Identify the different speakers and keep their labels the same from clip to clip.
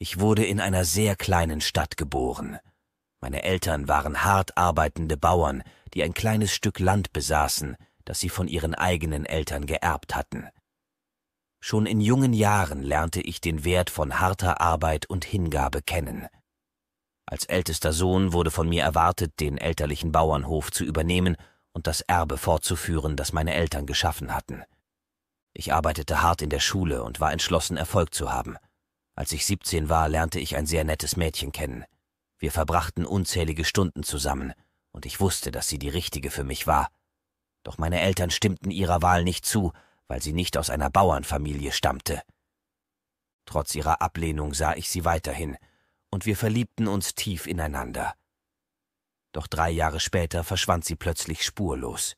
Speaker 1: Ich wurde in einer sehr kleinen Stadt geboren. Meine Eltern waren hart arbeitende Bauern, die ein kleines Stück Land besaßen, das sie von ihren eigenen Eltern geerbt hatten. Schon in jungen Jahren lernte ich den Wert von harter Arbeit und Hingabe kennen. Als ältester Sohn wurde von mir erwartet, den elterlichen Bauernhof zu übernehmen und das Erbe fortzuführen, das meine Eltern geschaffen hatten. Ich arbeitete hart in der Schule und war entschlossen, Erfolg zu haben – als ich 17 war, lernte ich ein sehr nettes Mädchen kennen. Wir verbrachten unzählige Stunden zusammen, und ich wusste, dass sie die richtige für mich war. Doch meine Eltern stimmten ihrer Wahl nicht zu, weil sie nicht aus einer Bauernfamilie stammte. Trotz ihrer Ablehnung sah ich sie weiterhin, und wir verliebten uns tief ineinander. Doch drei Jahre später verschwand sie plötzlich spurlos.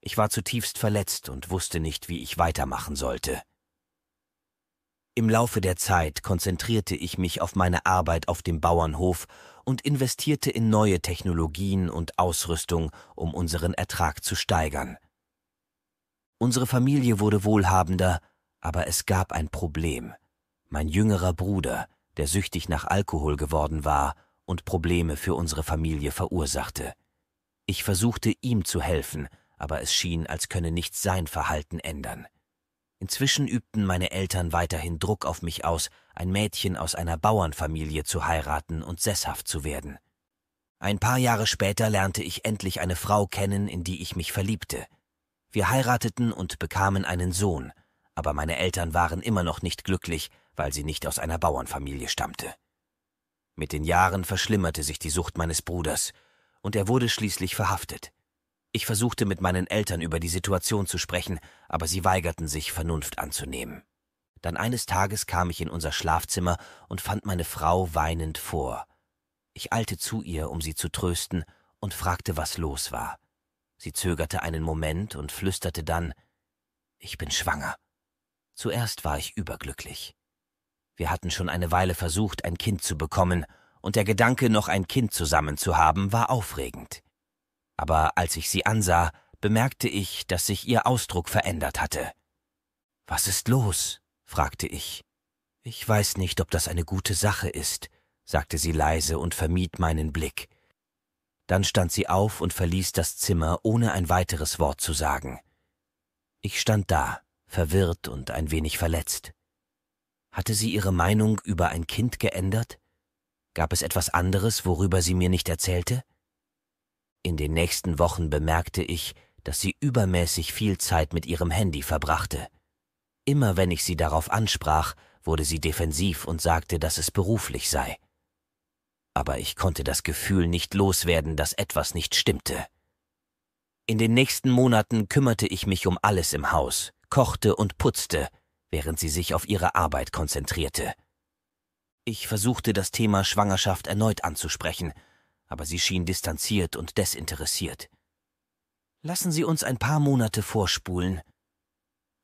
Speaker 1: Ich war zutiefst verletzt und wusste nicht, wie ich weitermachen sollte. Im Laufe der Zeit konzentrierte ich mich auf meine Arbeit auf dem Bauernhof und investierte in neue Technologien und Ausrüstung, um unseren Ertrag zu steigern. Unsere Familie wurde wohlhabender, aber es gab ein Problem. Mein jüngerer Bruder, der süchtig nach Alkohol geworden war und Probleme für unsere Familie verursachte. Ich versuchte ihm zu helfen, aber es schien, als könne nichts sein Verhalten ändern. Inzwischen übten meine Eltern weiterhin Druck auf mich aus, ein Mädchen aus einer Bauernfamilie zu heiraten und sesshaft zu werden. Ein paar Jahre später lernte ich endlich eine Frau kennen, in die ich mich verliebte. Wir heirateten und bekamen einen Sohn, aber meine Eltern waren immer noch nicht glücklich, weil sie nicht aus einer Bauernfamilie stammte. Mit den Jahren verschlimmerte sich die Sucht meines Bruders, und er wurde schließlich verhaftet. Ich versuchte mit meinen Eltern über die Situation zu sprechen, aber sie weigerten sich, Vernunft anzunehmen. Dann eines Tages kam ich in unser Schlafzimmer und fand meine Frau weinend vor. Ich eilte zu ihr, um sie zu trösten, und fragte, was los war. Sie zögerte einen Moment und flüsterte dann Ich bin schwanger. Zuerst war ich überglücklich. Wir hatten schon eine Weile versucht, ein Kind zu bekommen, und der Gedanke, noch ein Kind zusammen zu haben, war aufregend aber als ich sie ansah, bemerkte ich, dass sich ihr Ausdruck verändert hatte. Was ist los? fragte ich. Ich weiß nicht, ob das eine gute Sache ist, sagte sie leise und vermied meinen Blick. Dann stand sie auf und verließ das Zimmer, ohne ein weiteres Wort zu sagen. Ich stand da, verwirrt und ein wenig verletzt. Hatte sie ihre Meinung über ein Kind geändert? Gab es etwas anderes, worüber sie mir nicht erzählte? In den nächsten Wochen bemerkte ich, dass sie übermäßig viel Zeit mit ihrem Handy verbrachte. Immer wenn ich sie darauf ansprach, wurde sie defensiv und sagte, dass es beruflich sei. Aber ich konnte das Gefühl nicht loswerden, dass etwas nicht stimmte. In den nächsten Monaten kümmerte ich mich um alles im Haus, kochte und putzte, während sie sich auf ihre Arbeit konzentrierte. Ich versuchte das Thema Schwangerschaft erneut anzusprechen aber sie schien distanziert und desinteressiert. Lassen Sie uns ein paar Monate vorspulen.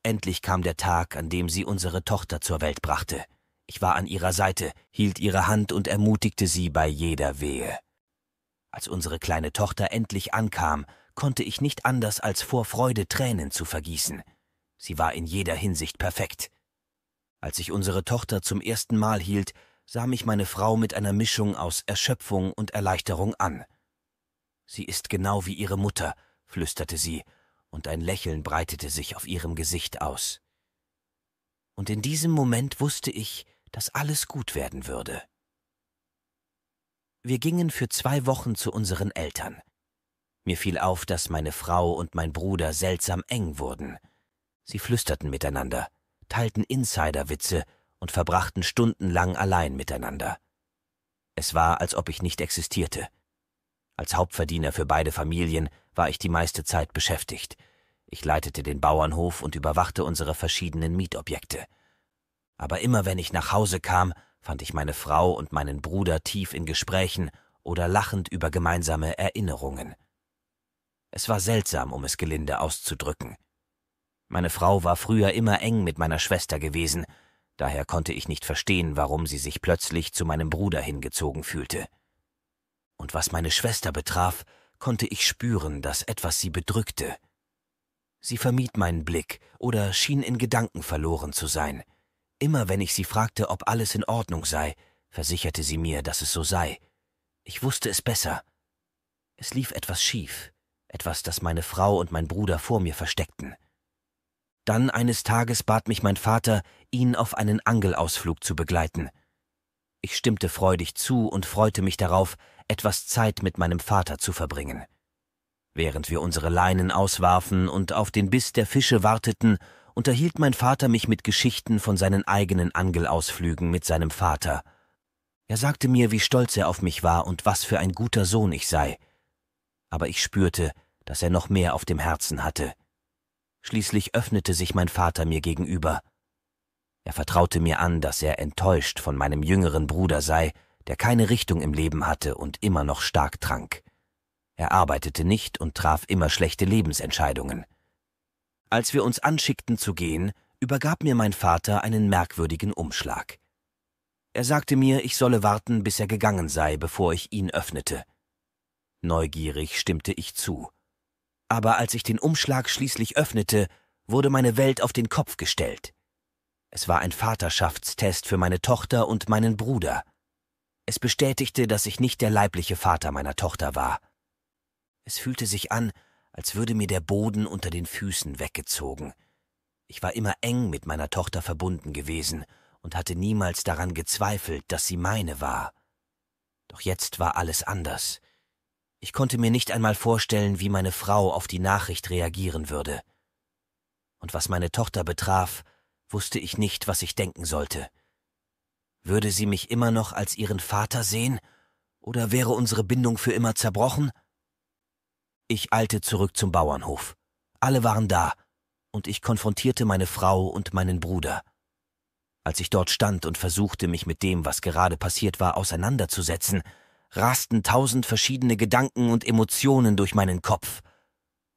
Speaker 1: Endlich kam der Tag, an dem sie unsere Tochter zur Welt brachte. Ich war an ihrer Seite, hielt ihre Hand und ermutigte sie bei jeder Wehe. Als unsere kleine Tochter endlich ankam, konnte ich nicht anders als vor Freude Tränen zu vergießen. Sie war in jeder Hinsicht perfekt. Als ich unsere Tochter zum ersten Mal hielt, sah mich meine Frau mit einer Mischung aus Erschöpfung und Erleichterung an. Sie ist genau wie ihre Mutter, flüsterte sie, und ein Lächeln breitete sich auf ihrem Gesicht aus. Und in diesem Moment wusste ich, dass alles gut werden würde. Wir gingen für zwei Wochen zu unseren Eltern. Mir fiel auf, dass meine Frau und mein Bruder seltsam eng wurden. Sie flüsterten miteinander, teilten Insiderwitze und verbrachten stundenlang allein miteinander. Es war, als ob ich nicht existierte. Als Hauptverdiener für beide Familien war ich die meiste Zeit beschäftigt. Ich leitete den Bauernhof und überwachte unsere verschiedenen Mietobjekte. Aber immer wenn ich nach Hause kam, fand ich meine Frau und meinen Bruder tief in Gesprächen oder lachend über gemeinsame Erinnerungen. Es war seltsam, um es gelinde auszudrücken. Meine Frau war früher immer eng mit meiner Schwester gewesen, daher konnte ich nicht verstehen, warum sie sich plötzlich zu meinem Bruder hingezogen fühlte. Und was meine Schwester betraf, konnte ich spüren, dass etwas sie bedrückte. Sie vermied meinen Blick oder schien in Gedanken verloren zu sein. Immer wenn ich sie fragte, ob alles in Ordnung sei, versicherte sie mir, dass es so sei. Ich wusste es besser. Es lief etwas schief, etwas, das meine Frau und mein Bruder vor mir versteckten. Dann eines Tages bat mich mein Vater, ihn auf einen Angelausflug zu begleiten. Ich stimmte freudig zu und freute mich darauf, etwas Zeit mit meinem Vater zu verbringen. Während wir unsere Leinen auswarfen und auf den Biss der Fische warteten, unterhielt mein Vater mich mit Geschichten von seinen eigenen Angelausflügen mit seinem Vater. Er sagte mir, wie stolz er auf mich war und was für ein guter Sohn ich sei. Aber ich spürte, dass er noch mehr auf dem Herzen hatte. Schließlich öffnete sich mein Vater mir gegenüber. Er vertraute mir an, dass er enttäuscht von meinem jüngeren Bruder sei, der keine Richtung im Leben hatte und immer noch stark trank. Er arbeitete nicht und traf immer schlechte Lebensentscheidungen. Als wir uns anschickten zu gehen, übergab mir mein Vater einen merkwürdigen Umschlag. Er sagte mir, ich solle warten, bis er gegangen sei, bevor ich ihn öffnete. Neugierig stimmte ich zu aber als ich den Umschlag schließlich öffnete, wurde meine Welt auf den Kopf gestellt. Es war ein Vaterschaftstest für meine Tochter und meinen Bruder. Es bestätigte, dass ich nicht der leibliche Vater meiner Tochter war. Es fühlte sich an, als würde mir der Boden unter den Füßen weggezogen. Ich war immer eng mit meiner Tochter verbunden gewesen und hatte niemals daran gezweifelt, dass sie meine war. Doch jetzt war alles anders. Ich konnte mir nicht einmal vorstellen, wie meine Frau auf die Nachricht reagieren würde. Und was meine Tochter betraf, wusste ich nicht, was ich denken sollte. Würde sie mich immer noch als ihren Vater sehen? Oder wäre unsere Bindung für immer zerbrochen? Ich eilte zurück zum Bauernhof. Alle waren da, und ich konfrontierte meine Frau und meinen Bruder. Als ich dort stand und versuchte, mich mit dem, was gerade passiert war, auseinanderzusetzen, rasten tausend verschiedene Gedanken und Emotionen durch meinen Kopf.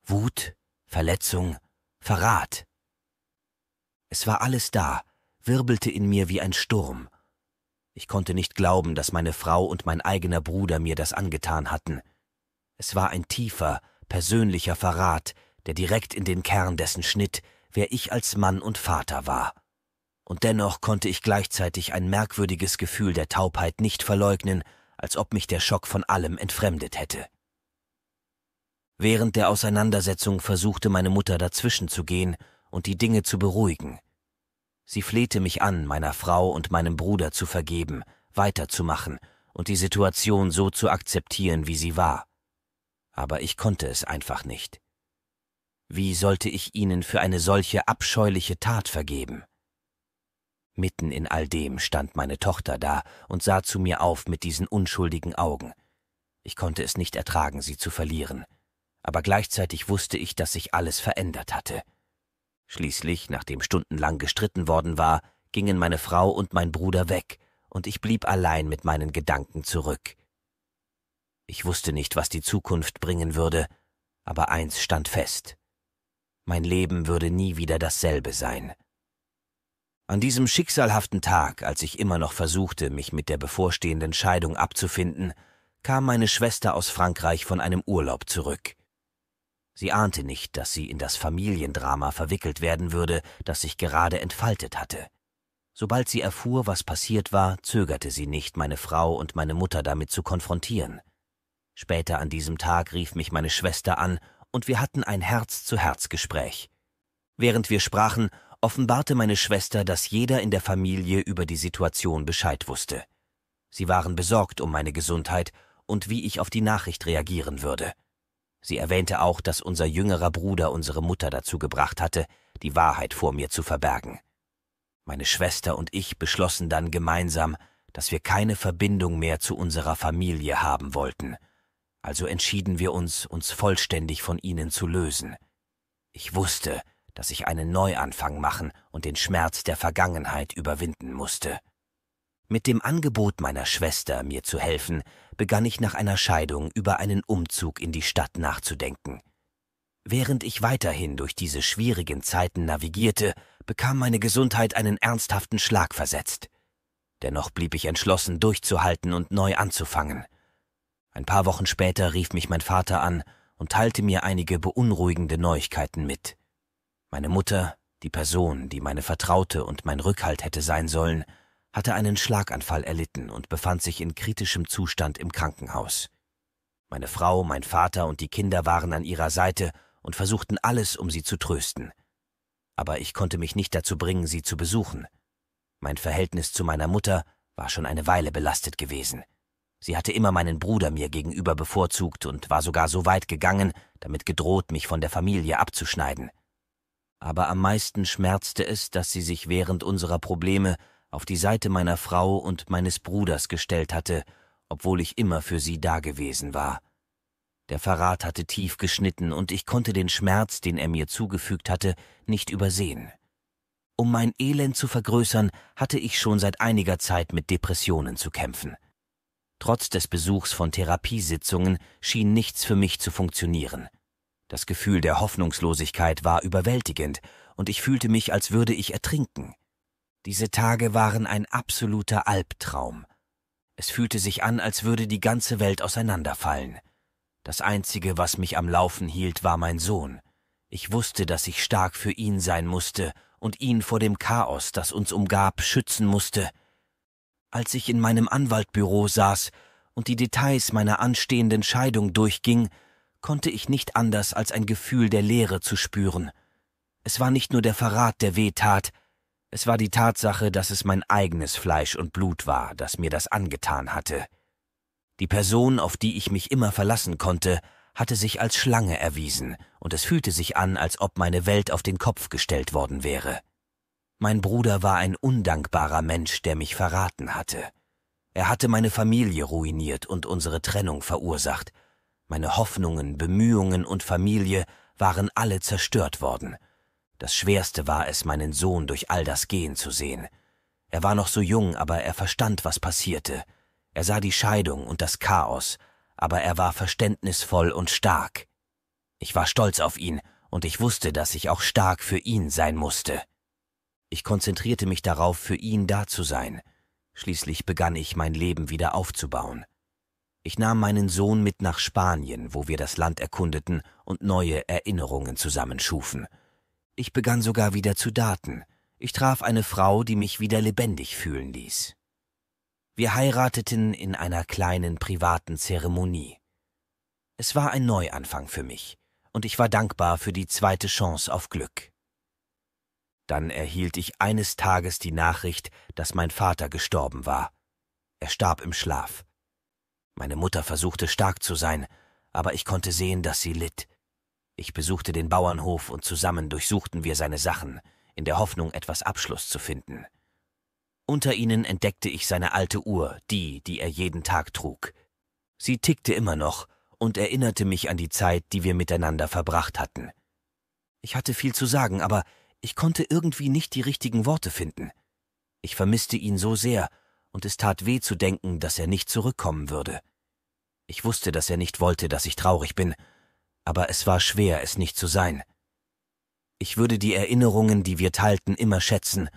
Speaker 1: Wut, Verletzung, Verrat. Es war alles da, wirbelte in mir wie ein Sturm. Ich konnte nicht glauben, dass meine Frau und mein eigener Bruder mir das angetan hatten. Es war ein tiefer, persönlicher Verrat, der direkt in den Kern dessen schnitt, wer ich als Mann und Vater war. Und dennoch konnte ich gleichzeitig ein merkwürdiges Gefühl der Taubheit nicht verleugnen, als ob mich der Schock von allem entfremdet hätte. Während der Auseinandersetzung versuchte meine Mutter dazwischen zu gehen und die Dinge zu beruhigen. Sie flehte mich an, meiner Frau und meinem Bruder zu vergeben, weiterzumachen und die Situation so zu akzeptieren, wie sie war. Aber ich konnte es einfach nicht. Wie sollte ich ihnen für eine solche abscheuliche Tat vergeben? Mitten in all dem stand meine Tochter da und sah zu mir auf mit diesen unschuldigen Augen. Ich konnte es nicht ertragen, sie zu verlieren, aber gleichzeitig wusste ich, dass sich alles verändert hatte. Schließlich, nachdem stundenlang gestritten worden war, gingen meine Frau und mein Bruder weg, und ich blieb allein mit meinen Gedanken zurück. Ich wusste nicht, was die Zukunft bringen würde, aber eins stand fest. Mein Leben würde nie wieder dasselbe sein. An diesem schicksalhaften Tag, als ich immer noch versuchte, mich mit der bevorstehenden Scheidung abzufinden, kam meine Schwester aus Frankreich von einem Urlaub zurück. Sie ahnte nicht, dass sie in das Familiendrama verwickelt werden würde, das sich gerade entfaltet hatte. Sobald sie erfuhr, was passiert war, zögerte sie nicht, meine Frau und meine Mutter damit zu konfrontieren. Später an diesem Tag rief mich meine Schwester an, und wir hatten ein Herz-zu-Herz-Gespräch. Während wir sprachen, offenbarte meine Schwester, dass jeder in der Familie über die Situation Bescheid wusste. Sie waren besorgt um meine Gesundheit und wie ich auf die Nachricht reagieren würde. Sie erwähnte auch, dass unser jüngerer Bruder unsere Mutter dazu gebracht hatte, die Wahrheit vor mir zu verbergen. Meine Schwester und ich beschlossen dann gemeinsam, dass wir keine Verbindung mehr zu unserer Familie haben wollten. Also entschieden wir uns, uns vollständig von ihnen zu lösen. Ich wusste, dass ich einen Neuanfang machen und den Schmerz der Vergangenheit überwinden musste. Mit dem Angebot meiner Schwester, mir zu helfen, begann ich nach einer Scheidung über einen Umzug in die Stadt nachzudenken. Während ich weiterhin durch diese schwierigen Zeiten navigierte, bekam meine Gesundheit einen ernsthaften Schlag versetzt. Dennoch blieb ich entschlossen, durchzuhalten und neu anzufangen. Ein paar Wochen später rief mich mein Vater an und teilte mir einige beunruhigende Neuigkeiten mit. Meine Mutter, die Person, die meine Vertraute und mein Rückhalt hätte sein sollen, hatte einen Schlaganfall erlitten und befand sich in kritischem Zustand im Krankenhaus. Meine Frau, mein Vater und die Kinder waren an ihrer Seite und versuchten alles, um sie zu trösten. Aber ich konnte mich nicht dazu bringen, sie zu besuchen. Mein Verhältnis zu meiner Mutter war schon eine Weile belastet gewesen. Sie hatte immer meinen Bruder mir gegenüber bevorzugt und war sogar so weit gegangen, damit gedroht, mich von der Familie abzuschneiden aber am meisten schmerzte es, dass sie sich während unserer Probleme auf die Seite meiner Frau und meines Bruders gestellt hatte, obwohl ich immer für sie dagewesen war. Der Verrat hatte tief geschnitten, und ich konnte den Schmerz, den er mir zugefügt hatte, nicht übersehen. Um mein Elend zu vergrößern, hatte ich schon seit einiger Zeit mit Depressionen zu kämpfen. Trotz des Besuchs von Therapiesitzungen schien nichts für mich zu funktionieren. Das Gefühl der Hoffnungslosigkeit war überwältigend, und ich fühlte mich, als würde ich ertrinken. Diese Tage waren ein absoluter Albtraum. Es fühlte sich an, als würde die ganze Welt auseinanderfallen. Das Einzige, was mich am Laufen hielt, war mein Sohn. Ich wusste, dass ich stark für ihn sein musste und ihn vor dem Chaos, das uns umgab, schützen musste. Als ich in meinem Anwaltbüro saß und die Details meiner anstehenden Scheidung durchging, konnte ich nicht anders als ein Gefühl der Leere zu spüren. Es war nicht nur der Verrat, der weh tat, es war die Tatsache, dass es mein eigenes Fleisch und Blut war, das mir das angetan hatte. Die Person, auf die ich mich immer verlassen konnte, hatte sich als Schlange erwiesen, und es fühlte sich an, als ob meine Welt auf den Kopf gestellt worden wäre. Mein Bruder war ein undankbarer Mensch, der mich verraten hatte. Er hatte meine Familie ruiniert und unsere Trennung verursacht, meine Hoffnungen, Bemühungen und Familie waren alle zerstört worden. Das Schwerste war es, meinen Sohn durch all das gehen zu sehen. Er war noch so jung, aber er verstand, was passierte. Er sah die Scheidung und das Chaos, aber er war verständnisvoll und stark. Ich war stolz auf ihn, und ich wusste, dass ich auch stark für ihn sein musste. Ich konzentrierte mich darauf, für ihn da zu sein. Schließlich begann ich mein Leben wieder aufzubauen. Ich nahm meinen Sohn mit nach Spanien, wo wir das Land erkundeten und neue Erinnerungen zusammenschufen. Ich begann sogar wieder zu daten. Ich traf eine Frau, die mich wieder lebendig fühlen ließ. Wir heirateten in einer kleinen privaten Zeremonie. Es war ein Neuanfang für mich, und ich war dankbar für die zweite Chance auf Glück. Dann erhielt ich eines Tages die Nachricht, dass mein Vater gestorben war. Er starb im Schlaf, meine Mutter versuchte stark zu sein, aber ich konnte sehen, dass sie litt. Ich besuchte den Bauernhof und zusammen durchsuchten wir seine Sachen, in der Hoffnung, etwas Abschluss zu finden. Unter ihnen entdeckte ich seine alte Uhr, die, die er jeden Tag trug. Sie tickte immer noch und erinnerte mich an die Zeit, die wir miteinander verbracht hatten. Ich hatte viel zu sagen, aber ich konnte irgendwie nicht die richtigen Worte finden. Ich vermisste ihn so sehr und es tat weh zu denken, dass er nicht zurückkommen würde. Ich wusste, dass er nicht wollte, dass ich traurig bin, aber es war schwer, es nicht zu sein. Ich würde die Erinnerungen, die wir teilten, immer schätzen,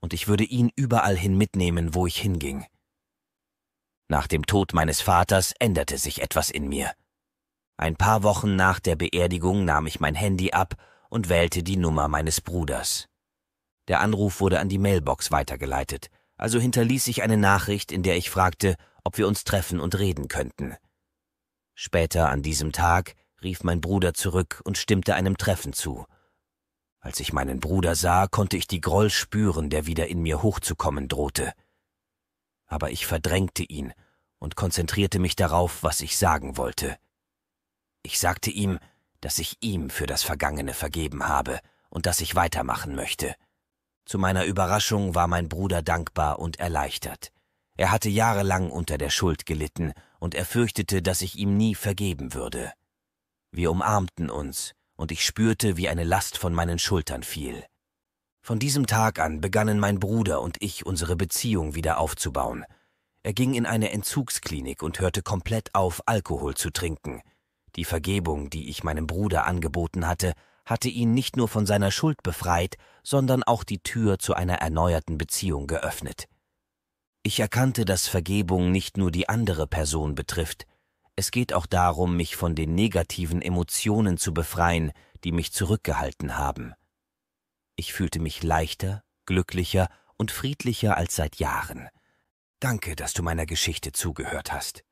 Speaker 1: und ich würde ihn überall hin mitnehmen, wo ich hinging. Nach dem Tod meines Vaters änderte sich etwas in mir. Ein paar Wochen nach der Beerdigung nahm ich mein Handy ab und wählte die Nummer meines Bruders. Der Anruf wurde an die Mailbox weitergeleitet also hinterließ ich eine Nachricht, in der ich fragte, ob wir uns treffen und reden könnten. Später an diesem Tag rief mein Bruder zurück und stimmte einem Treffen zu. Als ich meinen Bruder sah, konnte ich die Groll spüren, der wieder in mir hochzukommen drohte. Aber ich verdrängte ihn und konzentrierte mich darauf, was ich sagen wollte. Ich sagte ihm, dass ich ihm für das Vergangene vergeben habe und dass ich weitermachen möchte. Zu meiner Überraschung war mein Bruder dankbar und erleichtert. Er hatte jahrelang unter der Schuld gelitten, und er fürchtete, dass ich ihm nie vergeben würde. Wir umarmten uns, und ich spürte, wie eine Last von meinen Schultern fiel. Von diesem Tag an begannen mein Bruder und ich unsere Beziehung wieder aufzubauen. Er ging in eine Entzugsklinik und hörte komplett auf, Alkohol zu trinken. Die Vergebung, die ich meinem Bruder angeboten hatte, hatte ihn nicht nur von seiner Schuld befreit, sondern auch die Tür zu einer erneuerten Beziehung geöffnet. Ich erkannte, dass Vergebung nicht nur die andere Person betrifft, es geht auch darum, mich von den negativen Emotionen zu befreien, die mich zurückgehalten haben. Ich fühlte mich leichter, glücklicher und friedlicher als seit Jahren. Danke, dass du meiner Geschichte zugehört hast.